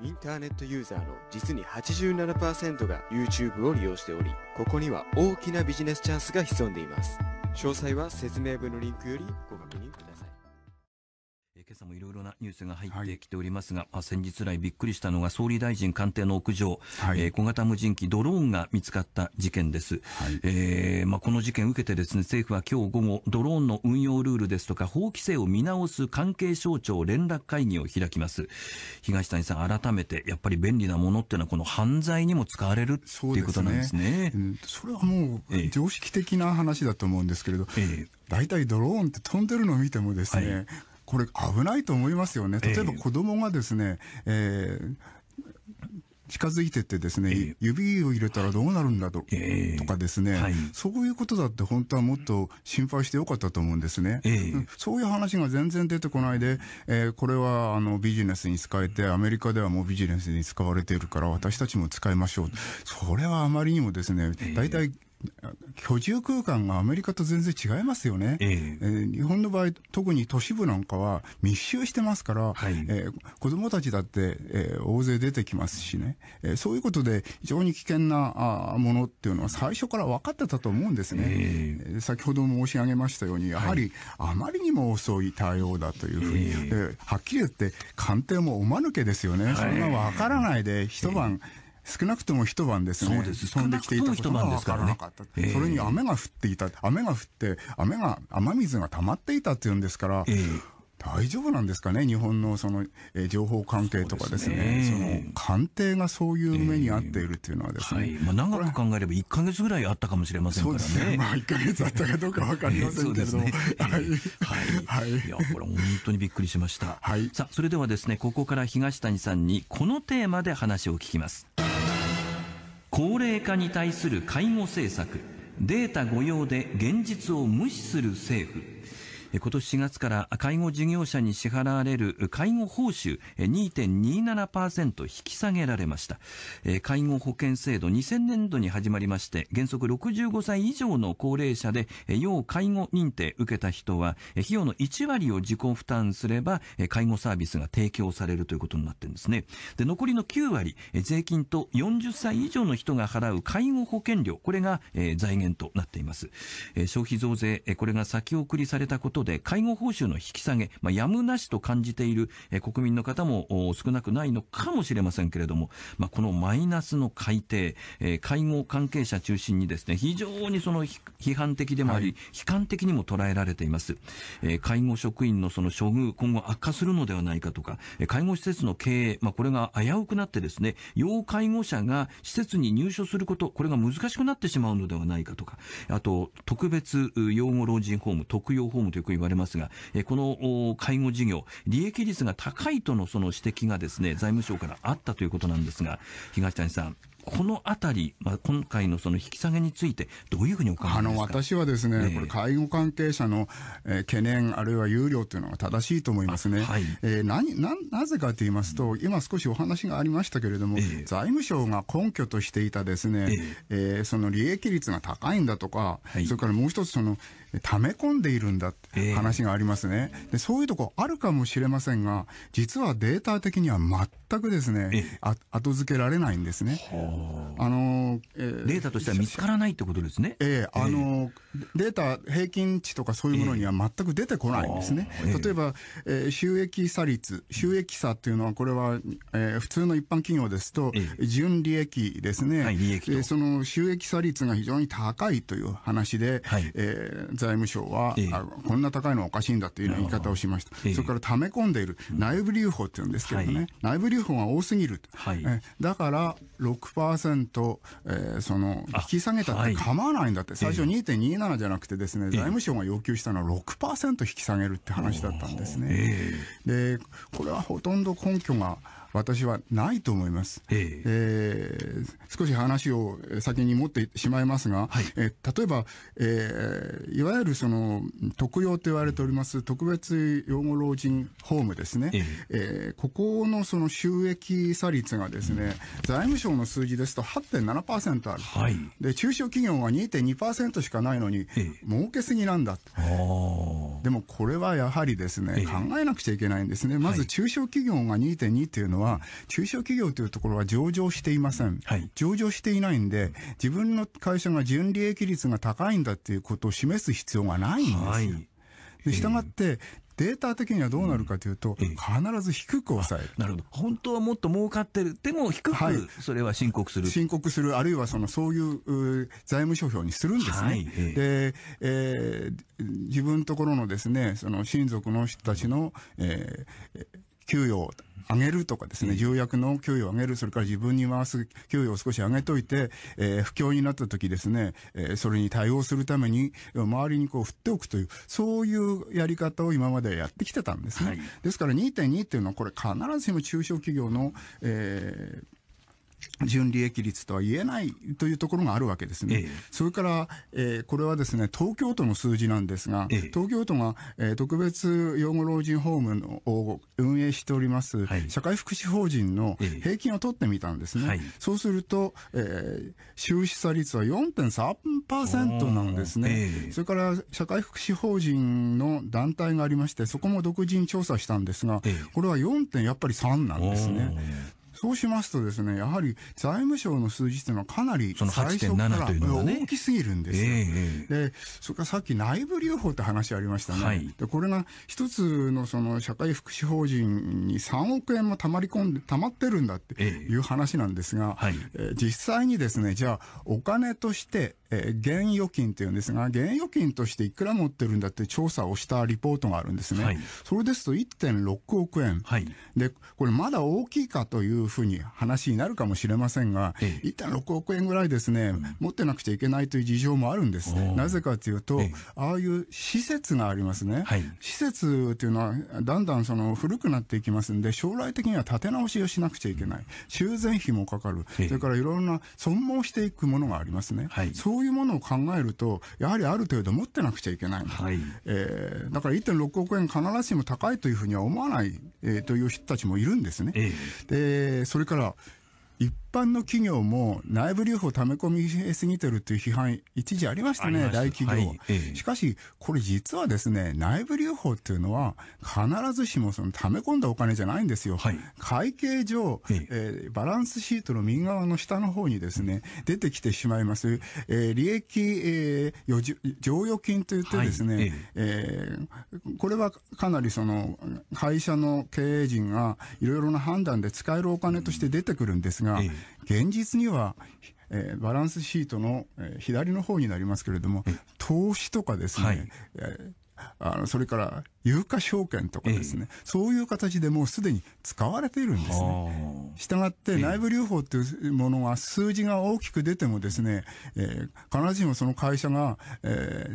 インターネットユーザーの実に87%が YouTube を利用しており、ここには大きなビジネスチャンスが潜んでいます。詳細は説明文のリンクよりご確認朝もいろいろなニュースが入ってきておりますが、はい、先日来びっくりしたのが総理大臣官邸の屋上、はい、えー、小型無人機ドローンが見つかった事件です。はい、えー、まあ、この事件を受けてですね、政府は今日午後、ドローンの運用ルールですとか法規制を見直す関係省庁連絡会議を開きます。東谷さん、改めてやっぱり便利なものっていうのはこの犯罪にも使われるっていうことなんですね。そ、ねうん、それはもう常識的な話だと思うんですけれど、ええー大体ドローンって飛んでるのを見てもですね、はい、これ危ないと思いますよね。例えば子供がですね、えー、近づいてってですね、えー、指を入れたらどうなるんだとえー、とかですね、はい、そういうことだって本当はもっと心配してよかったと思うんですね。えー、そういう話が全然出てこないで、えー、これはあのビジネスに使えて、アメリカではもうビジネスに使われているから私たちも使いましょう。それはあまりにもですね、大体居住空間がアメリカと全然違いますよね。えー、えー、日本の場合、特に都市部なんかは密集してますから、はい、えー、子供たちだって、えー、大勢出てきますしね、えそういうことで非常に危険なあものっていうのは最初から分かってたと思うんですね。えー、先ほど申し上げましたように、やはりあまりにも遅い対応だというふうに、えはっきり言って官邸もおまぬけですよね。そんな分からないで一晩、えー少なくとも一晩ですね。そうです。飛んできていたことがわからなかった。えー、それに雨が降っていた。雨が降って、雨が、雨水が溜まっていたっていうんですから、えー大丈夫なんですかね、日本のその、え情報関係とかですね、そ、ね、の官邸がそういう目に遭っているっていうのはですね、えー、はいまあ、長く考えれば1か月ぐらいあったかもしれませんからね。そうですね、まあ、1か月あったかどうか分かりませんけれども、はい、はい、はい、いや、これ、本当にびっくりしました。はい、さあ、それではですね、ここから東谷さんに、このテーマで話を聞きます。高齢化に対する介護政策、データ御用で現実を無視する政府。今年4月から介護事業者に支払われる介護報酬2.27%引き下げられました。介護保険制度2000年度に始まりまして、原則65歳以上の高齢者で要介護認定受けた人は、費用の1割を自己負担すれば、介護サービスが提供されるということになってるんですね。で、残りの9割、税金と40歳以上の人が払う介護保険料、これが財源となっています。消費増税、これが先送りされたことことで、介護報酬の引き下げ、まあ、やむなしと感じている、え国民の方も少なくないのかもしれませんけれども、まあ、このマイナスの改定、え介護関係者中心にですね、非常にその批判的でもあり、はい、悲観的にも捉えられています。え介護職員のその処遇、今後悪化するのではないかとか、え介護施設の経営、まあ、これが危うくなってですね、要介護者が施設に入所すること、これが難しくなってしまうのではないかとか、あと、特別養護老人ホーム、特養ホームというく言われますが、えこの介護事業、利益率が高いとのその指摘がですね、財務省からあったということなんですが、東谷さん、このあたり、まあ、今回のその引き下げについて、どういうふうにお考えですかあの私はですね、えー、これ、介護関係者の、えー、懸念、あるいは有料というのは正しいと思いますね。はいえー、なななぜかと言いますと、今、少しお話がありましたけれども、えー、財務省が根拠としていたですね、えー、その利益率が高いんだとか、はい、それからもう一つ、その溜め込んでいるんだって話がありますね、えー、でそういうとこあるかもしれませんが実はデータ的には全くですね、えー、後付けられないんですね。あの、えー、データとしては見つからないってことですね。えー、あのデータ平均値とかそういうものには全く出てこないんですね。例えば、えー、収益差率収益差っていうのはこれは、えー、普通の一般企業ですと、純利益ですね、はい、利益その収益差率が非常に高いという話で、はい、えー財務省は、えー、こんな高いのはおかしいんだという言い方をしました、えー、それから溜め込んでいる内部留保っていうんですけどね、はい、内部留保が多すぎる、はい、えだから6%、えー、その引き下げたって構わないんだって、はい、最初2.27じゃなくて、ですね、えー、財務省が要求したのは6%引き下げるって話だったんですね。でこれはほとんど根拠が私はないと思います。えー、えー、少し話を先に持ってしまいますが、はい、えー、例えば、えー、いわゆるその特養と言われております特別養護老人ホームですね、ええここのその収益差率がですね、財務省の数字ですと8.7%ある、はい、で中小企業は2.2%しかないのに、儲けすぎなんだと。でもこれはやはりですね、考えなくちゃいけないんですね。まず中小企業が2.2っていうのはのは、中小企業というところは上場していません。はい、上場していないんで、自分の会社が純利益率が高いんだっていうことを示す必要がないんですよ。はい、で従って、データ的にはどうなるかというと、必ず低く抑える。なるほど。本当はもっと儲かってる。でも低く、それは申告する、申告する、あるいはその、そういう財務諸表にするんですね。はい、で、え自分ところのですね、その親族の人たちの、えー、給与を上げるとかですね、重役の給与を上げる、それから自分に回す給与を少し上げといて、えー、不況になった時ですね、えー、それに対応するために、周りにこう振っておくという、そういうやり方を今までやってきてたんですね。はい、ですから2.2っていうのは、これ必ずしも中小企業の、えー、純利益率とは言えないというところがあるわけですね。ええ、それから、えー、これはですね、東京都の数字なんですが、え、東京都が、えー、特別養護老人ホームを運営しております、はい、社会福祉法人の平均を取ってみたんですね。そうすると、えー、収支差率は4.3%なんですね。それから、社会福祉法人の団体がありまして、そこも独自に調査したんですが、これは 4. やっぱり3なんですね。そうしますとですね、やはり財務省の数字というのはかなり最初から大きすぎるんですよ。そ、で、それからさっき内部留保って話ありましたね。はい、でこれが一つのその社会福祉法人に3億円もたまり込んで、たまってるんだっていう話なんですが、えー、はいえー、実際にですね、じゃあお金として、えー、現預金っていうんですが、現預金としていくら持ってるんだって調査をしたリポートがあるんですね。はい、それですと1.6億円、はい、で、これまだ大きいかというふうに話になるかもしれませんが、一旦6億円ぐらいですね、持ってなくちゃいけないという事情もあるんです。なぜかというと、ああいう施設がありますね。施設というのは、だんだんその古くなっていきますんで、将来的には建て直しをしなくちゃいけない。修繕費もかかる。それからいろんな損耗していくものがありますね。そういうものを考えると、やはりある程度持ってなくちゃいけない。えだから1.6億円必ずしも高いというふうには思わない、えという人たちもいるんですね。でー、それから一般の企業も内部留保溜め込みすぎてるという批判、一時ありましたね、大企業、はいええ。しかし、これ実はですね、内部留保っていうのは、必ずしもその溜め込んだお金じゃないんですよ。はい、会計上、ええー、バランスシートの右側の下の方にですね、出てきてしまいます、えー、利益、えー、剰余金といってですね、はい、えー、これはかなりその、会社の経営陣がいろいろな判断で使えるお金として出てくるんですが、え現実には、えー、バランスシートの、えー、左の方になりますけれども、投資とかですね、はい、えーあのそれから有価証券とかですね、えそういう形でもうすでに使われているんですね。したがって内部留保というものが数字が大きく出てもですね、えー、必ずしもその会社が、え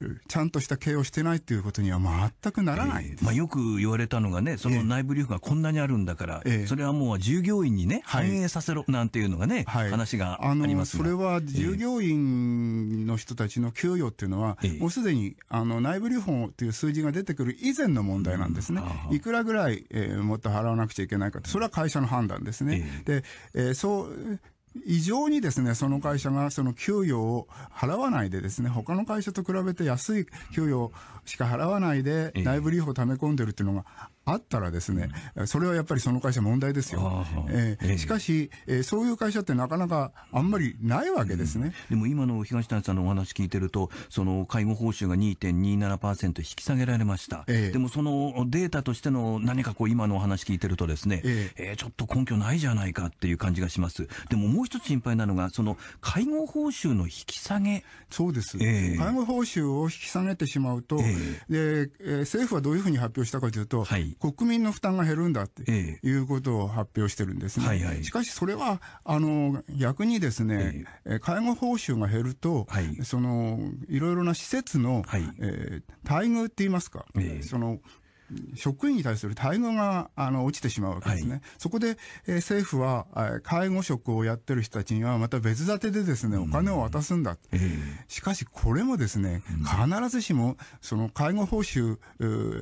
ー、ちゃんとした経営をしてないということには全くならない、えー、まあ、よく言われたのがね、その内部留保がこんなにあるんだから、それはもう従業員にね、反映させろなんていうのがね、はい、話がありますそれは従業員の人たちの給与っていうのは、もうすでにあの内部留9本という数字が出てくる以前の問題なんですね。いくらぐらい、えー、もっと払わなくちゃいけないかそれは会社の判断ですね。で、えー、そう、異常にですね、その会社がその給与を払わないでですね、他の会社と比べて安い給与しか払わないで、内部留保を溜め込んでるっていうのがあったらですね、うん、それはやっぱりその会社問題ですよ。えー、えー、しかし、えー、そういう会社ってなかなかあんまりないわけですね。うん、でも今の東谷さんのお話聞いてると、その介護報酬が2.27%引き下げられました。えー、でもそのデータとしての何かこう今のお話聞いてるとですね、えー、えー、ちょっと根拠ないじゃないかっていう感じがします。でももう一つ心配なのが、その介護報酬の引き下げ。そうです。えー、介護報酬を引き下げてしまうと、えー、で、えー、政府はどういうふうに発表したかというと、はい、国民の負担が減るんだっていうことを発表してるんですね。はいしかしそれは、あの、逆にですね、えー、介護報酬が減ると、はい、その、いろいろな施設の、はい、えー、待遇って言いますか、えー、その、職員に対する待遇があの落ちてしまうわけですね。はい、そこで、えー、政府は、えー、介護職をやってる人たちにはまた別立てでですね、お金を渡すんだ。うん、しかしこれもですね、必ずしも、その介護報酬、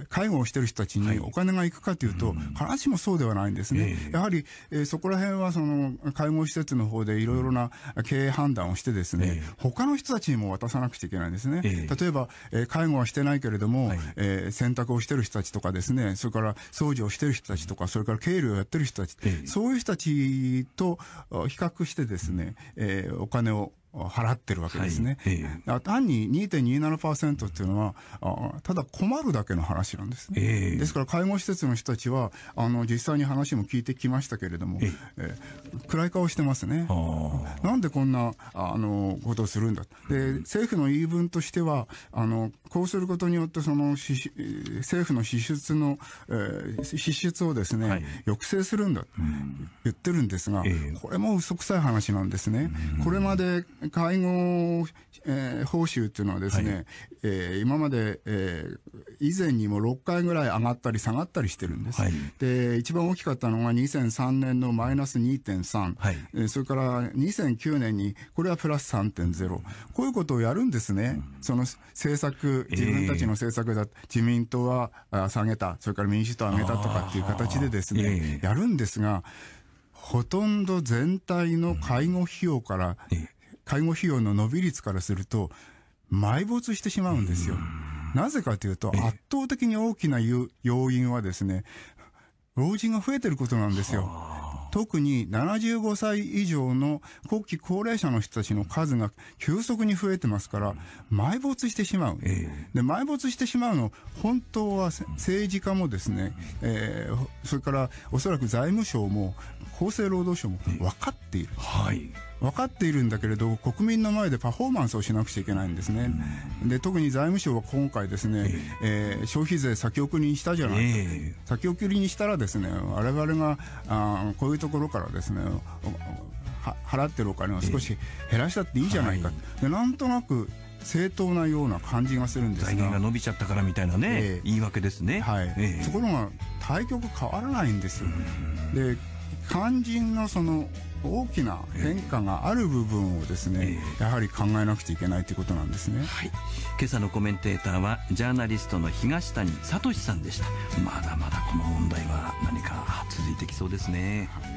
介護をしてる人たちにお金がいくかというと、はい、必ずしもそうではないんですね。えー、やはり、えー、そこら辺はその介護施設の方でいろいろな経営判断をしてですね、えー、他の人たちにも渡さなくちゃいけないんですね。例えば、えー、介護はしてないけれども、はい、え選択をしてる人たちとかですね、それから掃除をしてる人たちとか、それから経理をやってる人たち、そういう人たちと比較してですね、えー、お金を払ってるわけですね。はいえー、単に2.27%っていうのは、ただ困るだけの話なんですね、えー、ですから介護施設の人たちは、あの、実際に話も聞いてきましたけれども、えー、暗い顔してますね。なんでこんな、あの、ことをするんだ。で、政府の言い分としては、あの、こうすることによって、その、政府の支出の、え支出をですね、はい、抑制するんだ、言ってるんですが、これも嘘くさい話なんですね。これまで介護、えー、報酬というのはですね、はい、えー、今まで、えー、以前にも6回ぐらい上がったり下がったりしてるんです。はい、で、一番大きかったのが2003年のマイナス2.3、はい、えー、それから2009年に、これはプラス3.0。こういうことをやるんですね。うん、その政策、自分たちの政策だ、えー、自民党は下げた、それから民主党上げたとかっていう形でですね、えー、やるんですが、ほとんど全体の介護費用から、えー介護費用の伸び率からすると、埋没してしまうんですよ。なぜかというと、圧倒的に大きな要因はですね、老人が増えてることなんですよ。特に75歳以上の後期高齢者の人たちの数が急速に増えてますから、埋没してしまう。で、埋没してしまうの、本当は政治家もですね、えー、それからおそらく財務省も厚生労働省も分かっている。はい。分かっているんだけれど国民の前でパフォーマンスをしなくちゃいけないんですね、で特に財務省は今回、ですね、えー、えー、消費税先送りにしたじゃない、えー、先送りにしたら、ですね我々があこういうところからですね払ってるお金を少し減らしたっていいじゃないか、えー、でなんとなく正当なような感じがするんですが財源が伸びちゃったからみたいなね、えー、言い訳ですね、はいえー、ところが対局変わらないんですよ、で肝心のその大きな変化がある部分をですね、やはり考えなくちゃいけないということなんですね、はい、今朝のコメンテーターはジャーナリストの東谷聡さんでしたまだまだこの問題は何か続いてきそうですね、はい